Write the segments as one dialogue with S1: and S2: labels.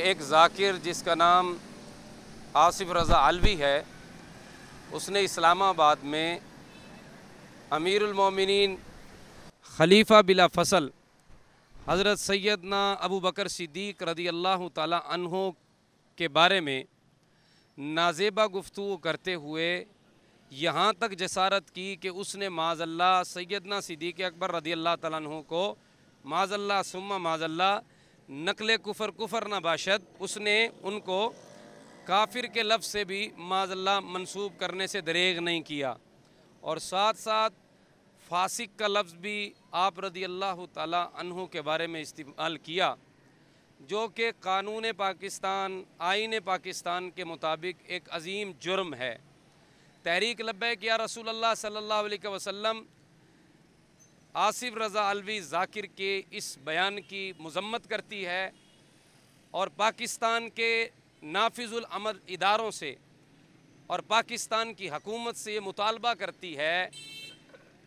S1: एक जाकिर जिसका नाम आसिफ रज़ा अलवी है उसने इस्लामाबाद में अमीरमिन खलीफ़ा बिला फसल हज़रत सैदना अबू बकर सिद्दीक रदी अल्लाह तहों के बारे में नाजेबा गुफ्तु करते हुए यहाँ तक जसारत की कि उसने माजल्ला सैदना सिद्दीक अकबर रदी अल्लाह तहों को माजल्ला सुम्मा माजल्ला नकल कुफर कुफर न बाशद उसने उनको काफिर के लफ्ज़ से भी माजल्ला मंसूब करने से दरेग नहीं किया और साथ साथ फासिक का लफ्ज़ भी आप रदी अल्लाह तहों के बारे में इस्तेमाल किया जो कि कानून पाकिस्तान आइन पाकिस्तान के मुताबिक एक अजीम जुर्म है तहरीक लब्बैक या रसूल अल्लाह सल्लल्लाहु अलैहि वसल्लम आसिफ रज़ा अलवी जाकिर के इस बयान की मजम्मत करती है और पाकिस्तान के नाफिजुलमर इदारों से और पाकिस्तान की हकूमत से ये मुतालबा करती है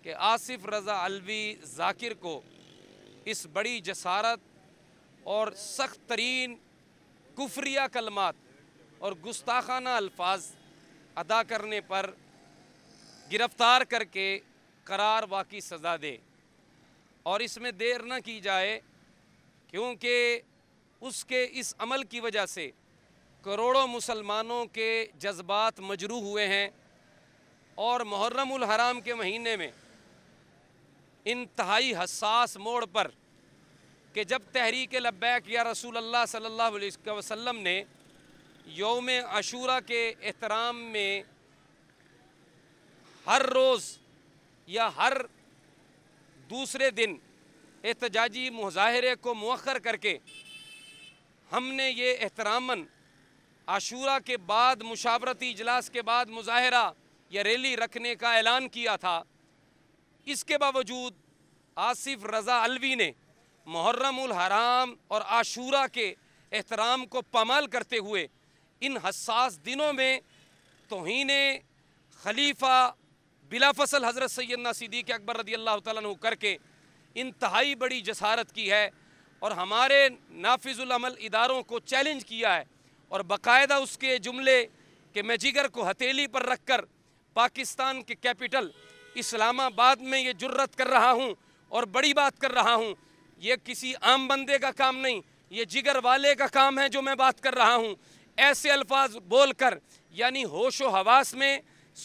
S1: कि आसिफ रज़ा अलवी जाकिर को इस बड़ी जसारत और सख्त तरीन कुफ्रिया कलमात और गुस्ताखाना अल्फाज अदा करने पर गिरफ़्तार करके करार वाकी सज़ा दे और इसमें देर न की जाए क्योंकि उसके इस अमल की वजह से करोड़ों मुसलमानों के जज्बात मजरू हुए हैं और मुहर्रमुल हराम के महीने में इंतहाई हसास मोड़ पर कि जब तहरीक लब्बैक या रसूल अल्लाह सल्लल्लाहु अलैहि वसल्लम ने योम अशूरा के एहतराम में हर रोज़ या हर दूसरे दिन एहतजाजी मुजाहरे को मौखर करके हमने ये एहतरामन आशूरा के बाद मुशावरती इजलास के बाद मुजाहरा या रैली रखने का ऐलान किया था इसके बावजूद आसिफ रज़ा अलवी ने मुहर्रम हराम और आशूरा के एहतराम को पमाल करते हुए इन हसास दिनों में तोहन खलीफा बिलाफसल हज़रत सैदना सिद्दीक अकबर रदी अल्लाह तु करके इंतहाई बड़ी जसारत की है और हमारे नाफिजुलमल इदारों को चैलेंज किया है और बाकायदा उसके जुमले के मैं जिगर को हथेली पर रख कर पाकिस्तान के कैपिटल इस्लामाबाद में ये जुर्रत कर रहा हूँ और बड़ी बात कर रहा हूँ ये किसी आम बंदे का काम नहीं ये जिगर वाले का काम है जो मैं बात कर रहा हूँ ऐसे अल्फाज बोल कर यानी होश व हवास में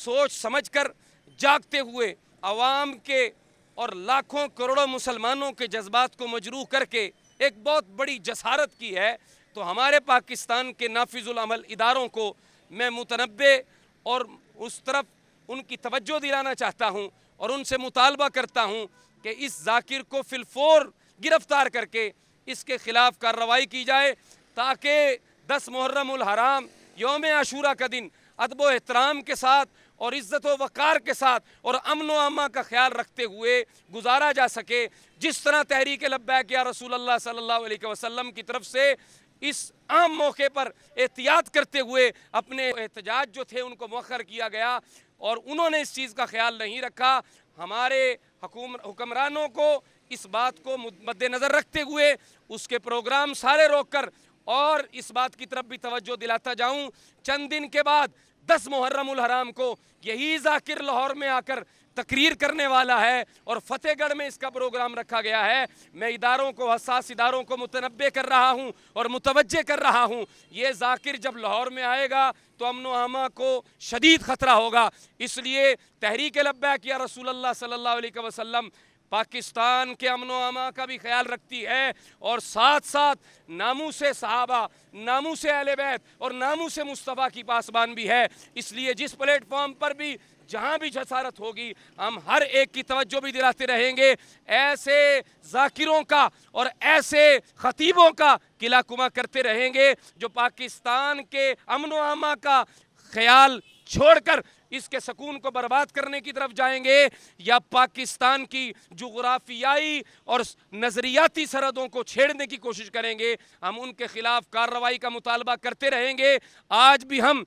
S1: सोच समझ कर जागते हुए आवाम के और लाखों करोड़ों मुसलमानों के जज्बात को मजरूह करके एक बहुत बड़ी जसारत की है तो हमारे पाकिस्तान के नाफिजुलमल इदारों को मैं मुतनबे और उस तरफ उनकी तवज्जो दिलाना चाहता हूँ और उनसे मुतालबा करता हूँ कि इस जाकिर को फिलफोर गिरफ़्तार करके इसके ख़िलाफ़ कार्रवाई की जाए ताकि दस मुहर्रम हराम योम आशूरा का दिन अदब एहतराम के साथ और इज़्ज़त वक़ार के साथ और अमन अमा का ख्याल रखते हुए गुजारा जा सके जिस तरह तहरीक लब्बैक या रसूल अल्लाह सल्लल्लाहु अलैहि वसल्लम की तरफ से इस आम मौके पर एहतियात करते हुए अपने एहतजाज जो थे उनको मौखर किया गया और उन्होंने इस चीज़ का ख्याल नहीं रखा हमारे हुक्मरानों को इस बात को मद्देनज़र रखते हुए उसके प्रोग्राम सारे रोक कर और इस बात की तरफ भी तवज्जो दिलाता जाऊं चंद दिन के बाद दस मुहर्रम हराम को यही जाकिर लाहौर में आकर तकरीर करने वाला है और फतेहगढ़ में इसका प्रोग्राम रखा गया है मैं इदारों को हसास इदारों को मुतनबे कर रहा हूँ और मुतवजह कर रहा हूँ ये जाकिर जब लाहौर में आएगा तो अमन आमा को शदीद ख़तरा होगा इसलिए तहरीक लब्बैक या रसूल अल्लाह सल्लल्लाहु अलैहि वसल्लम पाकिस्तान के अमन अमा का भी ख्याल रखती है और साथ साथ नामू से सहाबा नामू से अहलबैत और नामू से मुस्तफ़ा की पासबान भी है इसलिए जिस प्लेटफॉर्म पर भी जहाँ भी जसारत होगी हम हर एक की तवज्जो भी दिलाते रहेंगे ऐसे जाकिरों का और ऐसे ख़तीबों का किला कुमा करते रहेंगे जो पाकिस्तान के अमन अमा का ख्याल छोड़कर इसके सकून को बर्बाद करने की तरफ जाएंगे या पाकिस्तान की जुग्राफियाई और नज़रियाती सरहदों को छेड़ने की कोशिश करेंगे हम उनके ख़िलाफ़ कार्रवाई का मुतालबा करते रहेंगे आज भी हम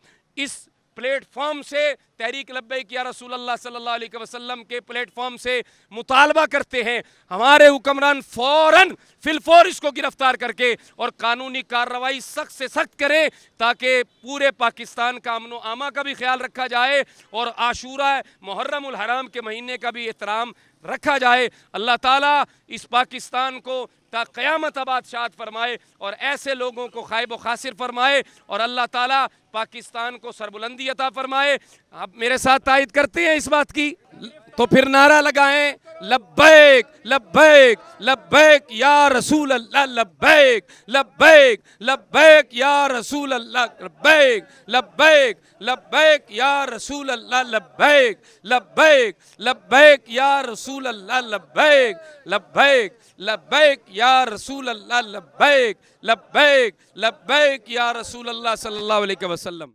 S1: इस प्लेटफॉर्म से तहरीक लब्बे या रसूल अलैहि वसल्लम के प्लेटफॉर्म से मुतालबा करते हैं हमारे हुक्मरान फ़ौर फिलफौर इसको गिरफ्तार करके और कानूनी कार्रवाई सख्त से सख्त करें ताकि पूरे पाकिस्तान का अमन आमा का भी ख्याल रखा जाए और आशूरा मुहर्रम हराम के महीने का भी एहतराम रखा जाए अल्लाह ताला इस पाकिस्तान को ता क़्यामत आबाद शाद फरमाए और ऐसे लोगों को खायब खासिर फरमाए और अल्लाह ताला पाकिस्तान को सरबुलंदी अता फरमाए आप मेरे साथ तायद करते हैं इस बात की तो फिर नारा लगाएं लब्बैक लब्बैक लब्बैक या रसूल अल्लाह लब्बैक लब्बैक लब्बैक या रसूल अल्लाह लब्बैक लब्बैक लब्बैक या रसूल अल्लाह लब्बैक लब्बैक लब्बैक या रसूल अल्लाह लब्बैक लब्बैक लब्बैक या रसूल अल्लाह लब्बैक लब्बैक लब्बैक या रसूल अल्लाह सल्लल्लाहु अलैहि वसल्लम